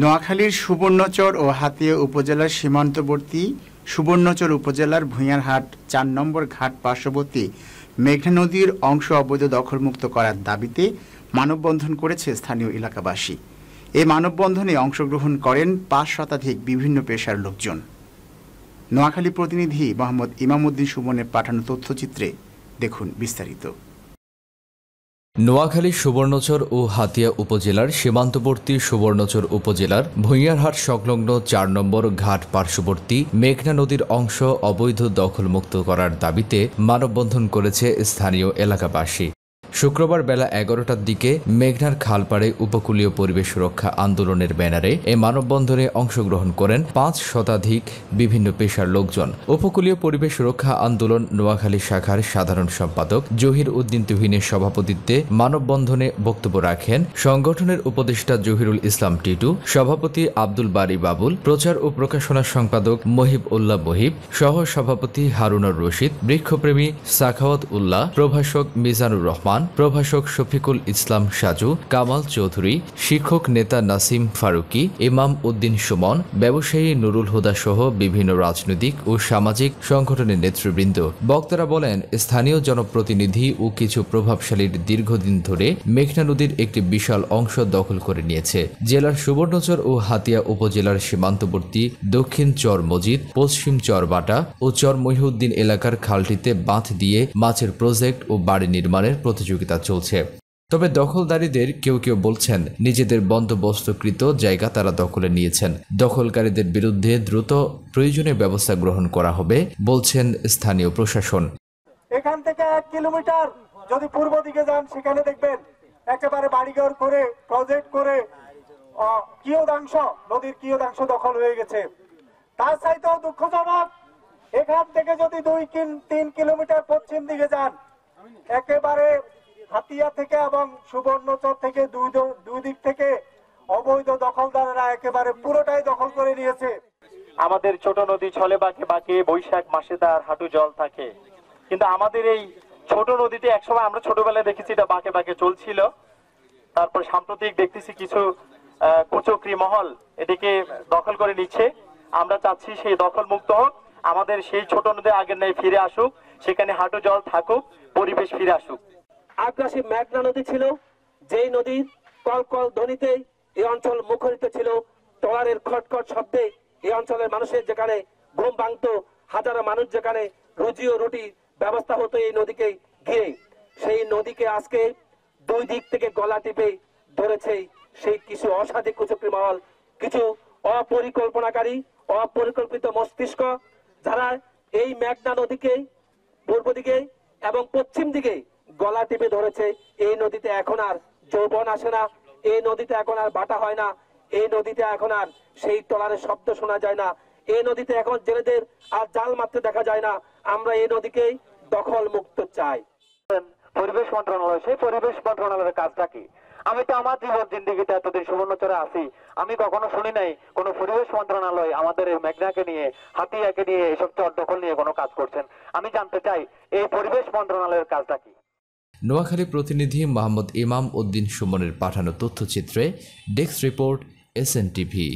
নোয়াখালীর সুবর্ণচর ও হাতিয়া উপজেলার সীমান্তবর্তী সুবর্ণচর উপজেলার ভূঁয়ারহাট চার নম্বর ঘাট পার্শ্ববর্তী মেঘনা নদীর অংশ অবৈধ দখলমুক্ত করার দাবিতে মানববন্ধন করেছে স্থানীয় এলাকাবাসী এই মানববন্ধনে অংশগ্রহণ করেন পাঁচ শতাধিক বিভিন্ন পেশার লোকজন নোয়াখালী প্রতিনিধি মোহাম্মদ ইমামুদ্দিন সুমনের পাঠানো তথ্যচিত্রে দেখুন বিস্তারিত নোয়াখালী সুবর্ণচর ও হাতিয়া উপজেলার সীমান্তবর্তী সুবর্ণচর উপজেলার ভূঁইয়ারহাট সংলগ্ন চার নম্বর ঘাট পার্শ্ববর্তী মেঘনা নদীর অংশ অবৈধ দখলমুক্ত করার দাবিতে মানববন্ধন করেছে স্থানীয় এলাকাবাসী শুক্রবার বেলা এগারোটার দিকে মেঘনার খালপাড়ে উপকূলীয় পরিবেশ রক্ষা আন্দোলনের ব্যানারে এ মানববন্ধনে অংশগ্রহণ করেন পাঁচ শতাধিক বিভিন্ন পেশার লোকজন উপকূলীয় পরিবেশ রক্ষা আন্দোলন নোয়াখালী শাখার সাধারণ সম্পাদক জহির উদ্দিন তুহিনের সভাপতিত্বে মানববন্ধনে বক্তব্য রাখেন সংগঠনের উপদেষ্টা জহিরুল ইসলাম টিটু সভাপতি আব্দুল বারি বাবুল প্রচার ও প্রকাশনা সম্পাদক মহিব উল্লাহ মহিব সহ সভাপতি হারুনুর রশিদ বৃক্ষপ্রেমী সাখাওয়াত উল্লাহ প্রভাষক মিজানুর রহমান রহমান প্রভাষক শফিকুল ইসলাম সাজু কামাল চৌধুরী শিক্ষক নেতা নাসিম ফারুকি ইমাম উদ্দিন সুমন ব্যবসায়ী নুরুল হুদা সহ বিভিন্ন রাজনৈতিক ও সামাজিক সংগঠনের নেতৃবৃন্দ বক্তারা বলেন স্থানীয় জনপ্রতিনিধি ও কিছু প্রভাবশালীর দীর্ঘদিন ধরে মেঘনা নদীর একটি বিশাল অংশ দখল করে নিয়েছে জেলার সুবর্ণচর ও হাতিয়া উপজেলার সীমান্তবর্তী দক্ষিণ চর মজিদ পশ্চিম চরবাটা ও চর মহিউদ্দিন এলাকার খালটিতে বাঁধ দিয়ে মাছের প্রজেক্ট ও বাড়ি নির্মাণের প্রতিযোগিতা প্রতিযোগিতা চলছে তবে দখলদারীদের কেউ কেউ বলছেন নিজেদের বন্দোবস্তকৃত জায়গা তারা দখলে নিয়েছেন দখলকারীদের বিরুদ্ধে দ্রুত প্রয়োজনীয় ব্যবস্থা গ্রহণ করা হবে বলছেন স্থানীয় প্রশাসন এখান থেকে এক কিলোমিটার যদি পূর্ব দিকে যান সেখানে দেখবেন একেবারে বাড়িঘর করে প্রজেক্ট করে কিয়দাংশ নদীর কিয়দাংশ দখল হয়ে গেছে তার চাইতেও দুঃখজনক এখান থেকে যদি দুই তিন কিলোমিটার পশ্চিম দিকে যান একেবারে হাতিয়া থেকে এবং সুবর্ণচর থেকে দুই দুই দিক থেকে অবৈধ দখলদাররা একেবারে পুরোটাই দখল করে নিয়েছে আমাদের ছোট নদী ছলে বাঁকে বাঁকে বৈশাখ মাসে তার হাঁটু জল থাকে কিন্তু আমাদের এই ছোট নদীতে একসময় আমরা ছোটবেলায় দেখেছি এটা বাঁকে বাঁকে চলছিল তারপর সাম্প্রতিক দেখতেছি কিছু কুচক্রি মহল এটিকে দখল করে নিচ্ছে আমরা চাচ্ছি সেই দখল মুক্ত হোক আমাদের সেই ছোট নদী আগের নেই ফিরে আসুক সেখানে হাঁটু জল থাকুক পরিবেশ ফিরে আসুক আগ্রাসী মেঘনা নদী ছিল যেই নদীর কলকল ধ্বনিতে এই অঞ্চল মুখরিত ছিল টলারের খটখট শব্দে এই অঞ্চলের মানুষের যেখানে ঘুম ভাঙত হাজারো মানুষ যেখানে রুজি ও রুটি ব্যবস্থা হতো এই নদীকে ঘিরে সেই নদীকে আজকে দুই দিক থেকে গলা টিপে ধরেছে সেই কিছু অসাধিক কুচুকি মহল কিছু অপরিকল্পনাকারী অপরিকল্পিত মস্তিষ্ক যারা এই মেঘনা নদীকে পূর্ব দিকে এবং পশ্চিম দিকে গলা টিপে ধরেছে এই নদীতে এখন আর যৌবন আসে না এই নদীতে এখন আর বাটা হয় না এই নদীতে এখন আর সেই টলারের শব্দ শোনা যায় না এই নদীতে এখন জেলেদের আর জাল মারতে দেখা যায় না আমরা এই নদীকে দখল মুক্ত চাই পরিবেশ মন্ত্রণালয় সেই পরিবেশ মন্ত্রণালয়ের কাজটা কি আমি তো আমার জীবন জিন্দিগিতে এতদিন সুবর্ণচরে আছি আমি কখনো শুনি নাই কোন পরিবেশ মন্ত্রণালয় আমাদের এই মেঘনাকে নিয়ে হাতিয়াকে নিয়ে এসব চর দখল নিয়ে কোনো কাজ করছেন আমি জানতে চাই এই পরিবেশ মন্ত্রণালয়ের কাজটা কি নোয়াখালী প্রতিনিধি মোহাম্মদ ইমাম উদ্দিন সুমনের পাঠানো তথ্যচিত্রে desk report S N TV